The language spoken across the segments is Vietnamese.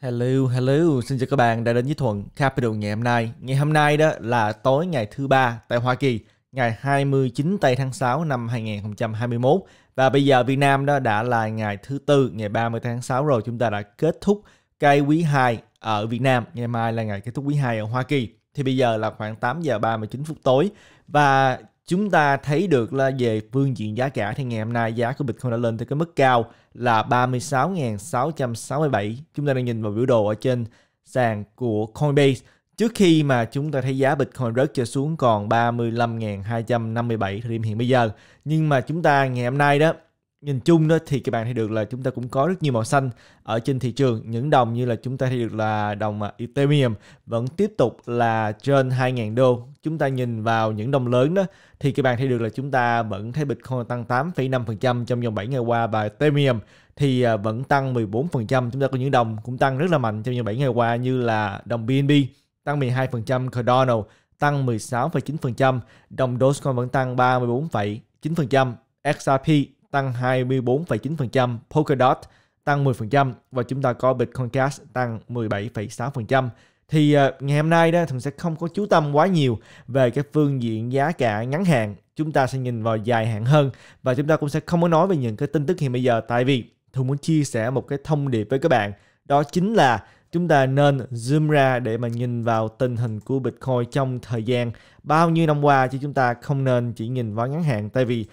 Hello, hello, xin chào các bạn đã đến với Thuận Capital ngày hôm nay. Ngày hôm nay đó là tối ngày thứ ba tại Hoa Kỳ, ngày 29 tây tháng 6 năm 2021 và bây giờ Việt Nam đó đã là ngày thứ tư ngày 30 tháng 6 rồi chúng ta đã kết thúc cái quý 2 ở Việt Nam, ngày mai là ngày kết thúc quý 2 ở Hoa Kỳ. Thì bây giờ là khoảng 8 giờ 39 phút tối và chúng ta thấy được là về phương diện giá cả thì ngày hôm nay giá của Bitcoin đã lên tới cái mức cao là 36.667. Chúng ta đang nhìn vào biểu đồ ở trên sàn của Coinbase trước khi mà chúng ta thấy giá Bitcoin rớt cho xuống còn 35.257 thời điểm hiện bây giờ. Nhưng mà chúng ta ngày hôm nay đó nhìn chung đó thì các bạn thấy được là chúng ta cũng có rất nhiều màu xanh ở trên thị trường những đồng như là chúng ta thấy được là đồng à, Ethereum vẫn tiếp tục là trên 2.000 đô chúng ta nhìn vào những đồng lớn đó thì các bạn thấy được là chúng ta vẫn thấy Bitcoin tăng 8,5% trong vòng 7 ngày qua và Ethereum thì à, vẫn tăng 14% chúng ta có những đồng cũng tăng rất là mạnh trong vòng 7 ngày qua như là đồng BNB tăng 12% Cardano tăng 16,9% đồng Dogecoin vẫn tăng 34,9% XRP tăng 24,9%, Polkadot tăng 10% và chúng ta có Bitcoin Cash tăng 17,6%. Thì ờ, ngày hôm nay đó thường sẽ không có chú tâm quá nhiều về cái phương diện giá cả ngắn hạn, chúng ta sẽ nhìn vào dài hạn hơn và chúng ta cũng sẽ không có nói về những cái tin tức hiện bây giờ tại vì thường muốn chia sẻ một cái thông điệp với các bạn đó chính là chúng ta nên zoom ra để mà nhìn vào tình hình của Bitcoin trong thời gian bao nhiêu năm qua chứ chúng ta không nên chỉ nhìn vào ngắn hạn tại vì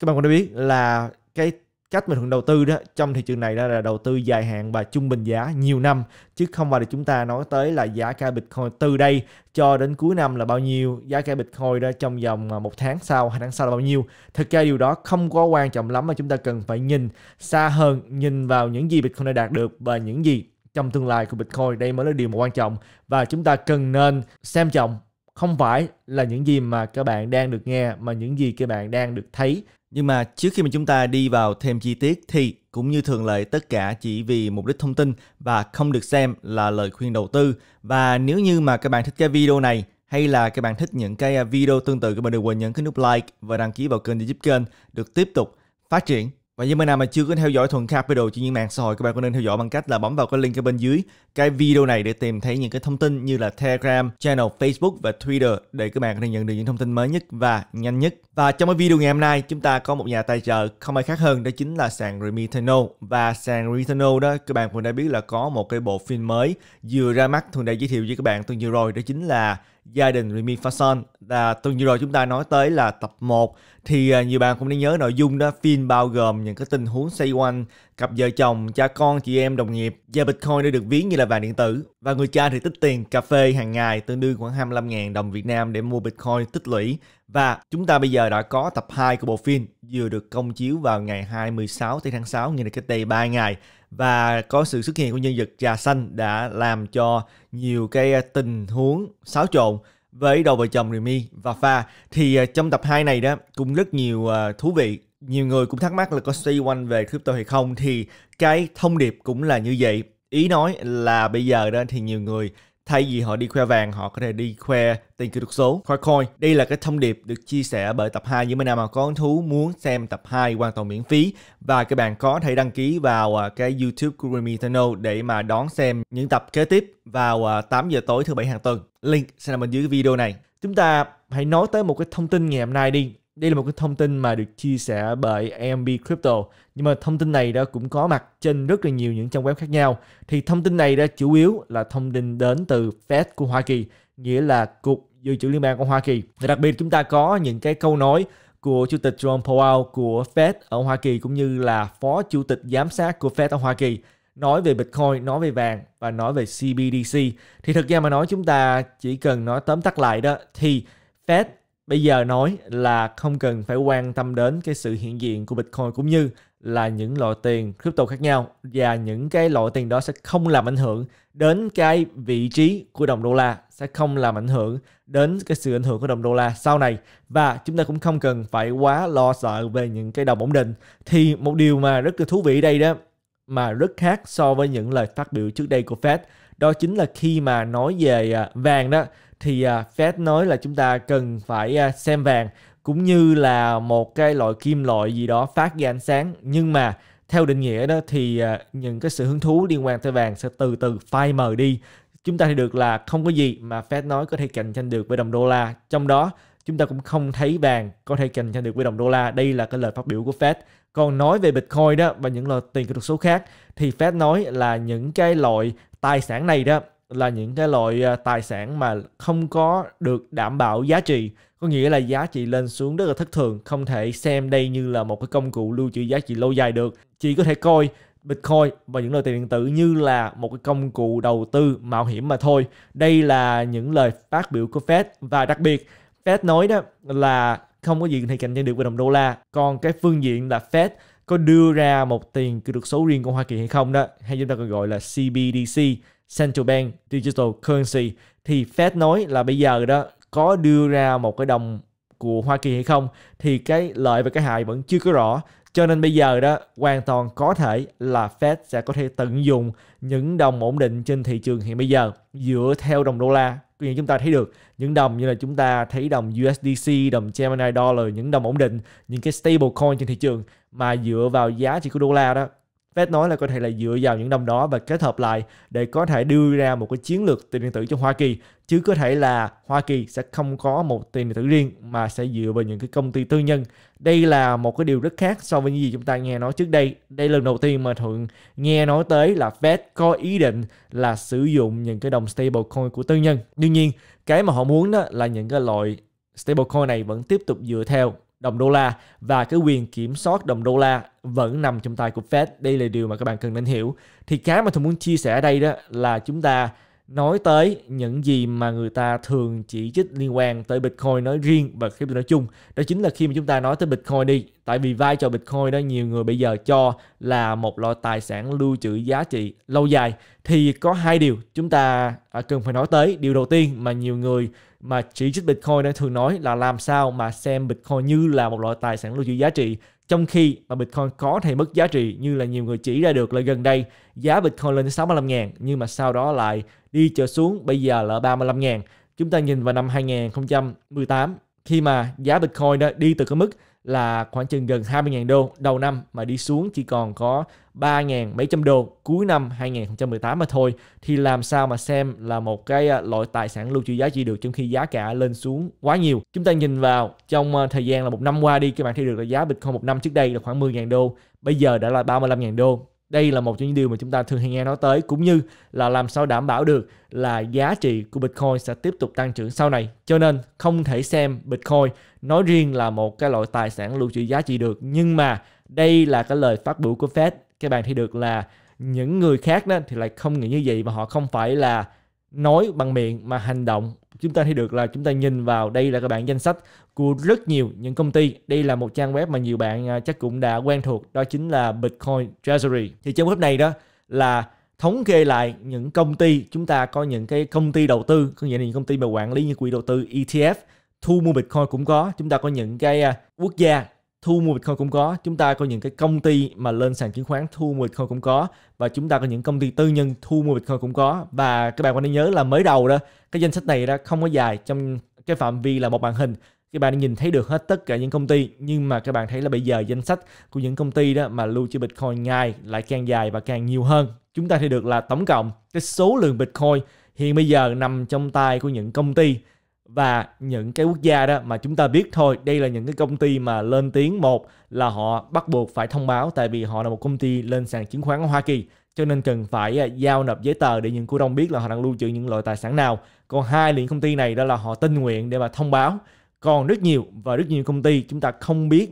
các bạn cũng đã biết là cái cách mà thường đầu tư đó trong thị trường này đó là đầu tư dài hạn và trung bình giá nhiều năm chứ không phải là chúng ta nói tới là giá cả bitcoin từ đây cho đến cuối năm là bao nhiêu giá cả bitcoin đó trong vòng à, một tháng sau hai tháng sau là bao nhiêu thực ra điều đó không có quan trọng lắm mà chúng ta cần phải nhìn xa hơn nhìn vào những gì bitcoin đã đạt được và những gì trong tương lai của bitcoin đây mới là điều mà quan trọng và chúng ta cần nên xem trọng không phải là những gì mà các bạn đang được nghe mà những gì các bạn đang được thấy nhưng mà trước khi mà chúng ta đi vào thêm chi tiết thì cũng như thường lệ tất cả chỉ vì mục đích thông tin và không được xem là lời khuyên đầu tư. Và nếu như mà các bạn thích cái video này hay là các bạn thích những cái video tương tự các bạn đừng quên nhấn cái nút like và đăng ký vào kênh để giúp kênh được tiếp tục phát triển và những bạn nào mà chưa có theo dõi Thuận Capital trên những mạng xã hội, các bạn có nên theo dõi bằng cách là bấm vào cái link ở bên dưới cái video này để tìm thấy những cái thông tin như là Telegram, channel Facebook và Twitter để các bạn có thể nhận được những thông tin mới nhất và nhanh nhất. Và trong cái video ngày hôm nay, chúng ta có một nhà tài trợ không ai khác hơn đó chính là sàn Remitano. Và sàn Remitano đó, các bạn cũng đã biết là có một cái bộ phim mới vừa ra mắt thường đã giới thiệu với các bạn tuần vừa rồi, đó chính là gia đình Remy Fason. Và tuần vừa rồi chúng ta nói tới là tập 1 thì à, nhiều bạn cũng nên nhớ nội dung đó phim bao gồm những cái tình huống xoay quanh cặp vợ chồng, cha con, chị em, đồng nghiệp và Bitcoin đã được ví như là vàng điện tử và người cha thì tích tiền cà phê hàng ngày tương đương khoảng 25.000 đồng Việt Nam để mua Bitcoin tích lũy và chúng ta bây giờ đã có tập 2 của bộ phim vừa được công chiếu vào ngày 26 tháng 6 nghĩa là cách đây 3 ngày và có sự xuất hiện của nhân vật trà xanh đã làm cho nhiều cái à, tình huống xáo trộn với đôi vợ chồng Remy và Pha thì à, trong tập 2 này đó cũng rất nhiều à, thú vị nhiều người cũng thắc mắc là có xoay quanh về crypto hay không thì cái thông điệp cũng là như vậy ý nói là bây giờ đó thì nhiều người Thay vì họ đi khoe vàng, họ có thể đi khoe tiền kỹ thuật số, khoe coin. Đây là cái thông điệp được chia sẻ bởi tập 2. Những bạn nào mà có hứng thú muốn xem tập 2 hoàn toàn miễn phí và các bạn có thể đăng ký vào à, cái YouTube của Remy để mà đón xem những tập kế tiếp vào 8 à, giờ tối thứ bảy hàng tuần. Link sẽ nằm bên dưới video này. Chúng ta hãy nói tới một cái thông tin ngày hôm nay đi đây là một cái thông tin mà được chia sẻ bởi AMB Crypto, nhưng mà thông tin này đã cũng có mặt trên rất là nhiều những trang web khác nhau. Thì thông tin này đã chủ yếu là thông tin đến từ Fed của Hoa Kỳ, nghĩa là Cục Dự trữ Liên bang của Hoa Kỳ. Và đặc biệt chúng ta có những cái câu nói của Chủ tịch Jerome Powell của Fed ở Hoa Kỳ cũng như là Phó Chủ tịch Giám sát của Fed ở Hoa Kỳ nói về Bitcoin, nói về vàng và nói về CBDC. Thì thực ra mà nói chúng ta chỉ cần nói tóm tắt lại đó thì Fed bây giờ nói là không cần phải quan tâm đến cái sự hiện diện của Bitcoin cũng như là những loại tiền crypto khác nhau và những cái loại tiền đó sẽ không làm ảnh hưởng đến cái vị trí của đồng đô la sẽ không làm ảnh hưởng đến cái sự ảnh hưởng của đồng đô la sau này và chúng ta cũng không cần phải quá lo sợ về những cái đồng ổn định thì một điều mà rất là thú vị đây đó mà rất khác so với những lời phát biểu trước đây của Fed đó chính là khi mà nói về à, vàng đó thì à, Fed nói là chúng ta cần phải à, xem vàng cũng như là một cái loại kim loại gì đó phát ra ánh sáng nhưng mà theo định nghĩa đó thì à, những cái sự hứng thú liên quan tới vàng sẽ từ từ phai mờ đi chúng ta thì được là không có gì mà Fed nói có thể cạnh tranh được với đồng đô la trong đó chúng ta cũng không thấy vàng có thể cạnh tranh được với đồng đô la đây là cái lời phát biểu của Fed còn nói về Bitcoin đó và những loại tiền kỹ thuật số khác thì Fed nói là những cái loại tài sản này đó là những cái loại à, tài sản mà không có được đảm bảo giá trị có nghĩa là giá trị lên xuống rất là thất thường không thể xem đây như là một cái công cụ lưu trữ giá trị lâu dài được chỉ có thể coi Bitcoin và những lời tiền điện tử như là một cái công cụ đầu tư mạo hiểm mà thôi. Đây là những lời phát biểu của Fed và đặc biệt Fed nói đó là không có gì thể cạnh tranh được với đồng đô la. Còn cái phương diện là Fed có đưa ra một tiền kỹ thuật số riêng của Hoa Kỳ hay không đó, hay chúng ta còn gọi là CBDC Central Bank Digital Currency thì Fed nói là bây giờ đó có đưa ra một cái đồng của Hoa Kỳ hay không thì cái lợi và cái hại vẫn chưa có rõ cho nên bây giờ đó hoàn toàn có thể là Fed sẽ có thể tận dụng những đồng ổn định trên thị trường hiện bây giờ dựa theo đồng đô la Tuy chúng ta thấy được những đồng như là chúng ta thấy đồng USDC, đồng Gemini Dollar, những đồng ổn định, những cái stable coin trên thị trường mà dựa vào giá trị của đô la đó Fed nói là có thể là dựa vào những đồng đó và kết hợp lại để có thể đưa ra một cái chiến lược tiền điện tử cho Hoa Kỳ chứ có thể là Hoa Kỳ sẽ không có một tiền điện tử riêng mà sẽ dựa vào những cái công ty tư nhân. Đây là một cái điều rất khác so với những gì chúng ta nghe nói trước đây. Đây là lần đầu tiên mà Thuận nghe nói tới là Fed có ý định là sử dụng những cái đồng stablecoin của tư nhân. Đương nhiên, cái mà họ muốn đó là những cái loại stablecoin này vẫn tiếp tục dựa theo đồng đô la và cái quyền kiểm soát đồng đô la vẫn nằm trong tay của Fed. Đây là điều mà các bạn cần nên hiểu. Thì cái mà tôi muốn chia sẻ ở đây đó là chúng ta nói tới những gì mà người ta thường chỉ trích liên quan tới Bitcoin nói riêng và crypto nói chung. Đó chính là khi mà chúng ta nói tới Bitcoin đi tại vì vai trò Bitcoin đó nhiều người bây giờ cho là một loại tài sản lưu trữ giá trị lâu dài thì có hai điều chúng ta à, cần phải nói tới điều đầu tiên mà nhiều người mà chỉ trích Bitcoin đó thường nói là làm sao mà xem Bitcoin như là một loại tài sản lưu trữ giá trị trong khi mà Bitcoin có thể mất giá trị như là nhiều người chỉ ra được là gần đây giá Bitcoin lên 65 ngàn nhưng mà sau đó lại đi trở xuống bây giờ là 35 ngàn Chúng ta nhìn vào năm 2018 khi mà giá Bitcoin đó đi từ cái mức là khoảng chừng gần 20.000 đô đầu năm mà đi xuống chỉ còn có 3.000 mấy trăm đô cuối năm 2018 mà thôi thì làm sao mà xem là một cái à, loại tài sản lưu trữ giá trị được trong khi giá cả lên xuống quá nhiều. Chúng ta nhìn vào trong à, thời gian là một năm qua đi các bạn thấy được là giá Bitcoin một năm trước đây là khoảng 10.000 đô bây giờ đã là 35.000 đô đây là một trong những điều mà chúng ta thường hay nghe nói tới cũng như là làm sao đảm bảo được là giá trị của Bitcoin sẽ tiếp tục tăng trưởng sau này. Cho nên không thể xem Bitcoin nói riêng là một cái loại tài sản lưu trữ giá trị được nhưng mà đây là cái lời phát biểu của Fed. Các bạn thấy được là những người khác đó thì lại không nghĩ như vậy và họ không phải là nói bằng miệng mà hành động chúng ta thấy được là chúng ta nhìn vào đây là các bạn danh sách của rất nhiều những công ty. Đây là một trang web mà nhiều bạn à, chắc cũng đã quen thuộc, đó chính là Bitcoin Treasury. Thì trong web này đó là thống kê lại những công ty chúng ta có những cái công ty đầu tư có nghĩa là những công ty mà quản lý như quỹ đầu tư ETF thu mua Bitcoin cũng có chúng ta có những cái à, quốc gia thu mua Bitcoin cũng có, chúng ta có những cái công ty mà lên sàn chứng khoán thu mua Bitcoin cũng có và chúng ta có những công ty tư nhân thu mua Bitcoin cũng có và các bạn quan nên nhớ là mới đầu đó cái danh sách này đó không có dài trong cái phạm vi là một màn hình các bạn nhìn thấy được hết tất cả những công ty nhưng mà các bạn thấy là bây giờ danh sách của những công ty đó mà lưu trữ Bitcoin ngày lại càng dài và càng nhiều hơn chúng ta thấy được là tổng cộng cái số lượng Bitcoin hiện bây giờ nằm trong tay của những công ty và những cái quốc gia đó mà chúng ta biết thôi đây là những cái công ty mà lên tiếng một là họ bắt buộc phải thông báo tại vì họ là một công ty lên sàn chứng khoán ở Hoa Kỳ cho nên cần phải à, giao nộp giấy tờ để những cổ đông biết là họ đang lưu trữ những loại tài sản nào còn hai liền công ty này đó là họ tinh nguyện để mà thông báo còn rất nhiều và rất nhiều công ty chúng ta không biết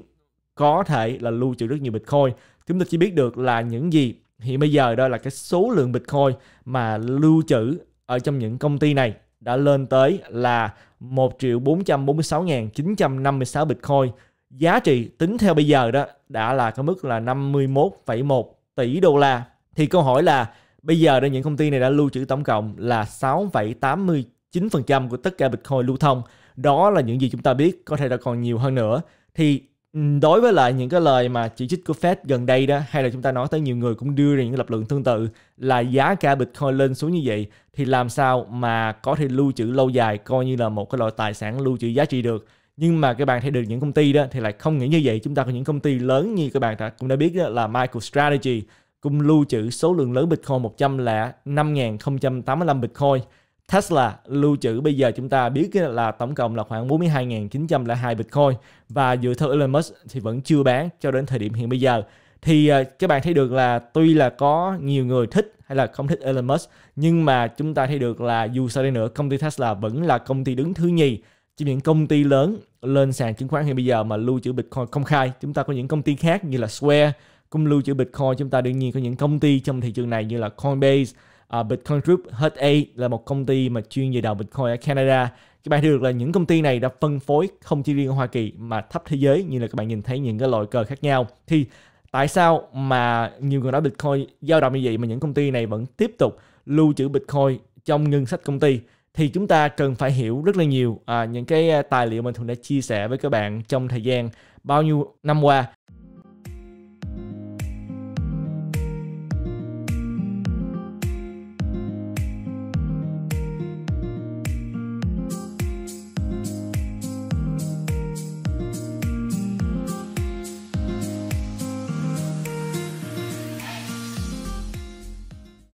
có thể là lưu trữ rất nhiều bitcoin chúng ta chỉ biết được là những gì hiện bây giờ đó là cái số lượng bitcoin mà lưu trữ ở trong những công ty này đã lên tới là 1 triệu 446.956 Bitcoin. Giá trị tính theo bây giờ đó đã là cái mức là 51,1 tỷ đô la. Thì câu hỏi là bây giờ đó những công ty này đã lưu trữ tổng cộng là 6,89% của tất cả Bitcoin lưu thông. Đó là những gì chúng ta biết, có thể là còn nhiều hơn nữa. Thì Ừ, đối với lại những cái lời mà chỉ trích của Fed gần đây đó hay là chúng ta nói tới nhiều người cũng đưa ra những lập luận tương tự là giá cả Bitcoin lên xuống như vậy thì làm sao mà có thể lưu trữ lâu dài coi như là một cái loại tài sản lưu trữ giá trị được nhưng mà các bạn thấy được những công ty đó thì lại không nghĩ như vậy chúng ta có những công ty lớn như các bạn đã cũng đã biết đó là MicroStrategy cũng lưu trữ số lượng lớn Bitcoin 100 là 5.085 Bitcoin Tesla lưu trữ bây giờ chúng ta biết là tổng cộng là khoảng 42.902 Bitcoin và dựa theo Elon Musk thì vẫn chưa bán cho đến thời điểm hiện bây giờ. Thì ờ, các bạn thấy được là tuy là có nhiều người thích hay là không thích Elon Musk nhưng mà chúng ta thấy được là dù sao đi nữa công ty Tesla vẫn là công ty đứng thứ nhì chỉ những công ty lớn lên sàn chứng khoán hiện bây giờ mà lưu trữ Bitcoin công khai chúng ta có những công ty khác như là Square cũng lưu trữ Bitcoin chúng ta đương nhiên có những công ty trong thị trường này như là Coinbase uh, Bitcoin Group A là một công ty mà chuyên về đào Bitcoin ở Canada. Các bạn thấy được là những công ty này đã phân phối không chỉ riêng ở Hoa Kỳ mà khắp thế giới như là các bạn nhìn thấy những cái loại cờ khác nhau. Thì tại sao mà nhiều người nói Bitcoin dao động như vậy mà những công ty này vẫn tiếp tục lưu trữ Bitcoin trong ngân sách công ty? Thì chúng ta cần phải hiểu rất là nhiều à, những cái à, tài liệu mình thường đã chia sẻ với các bạn trong thời gian bao nhiêu năm qua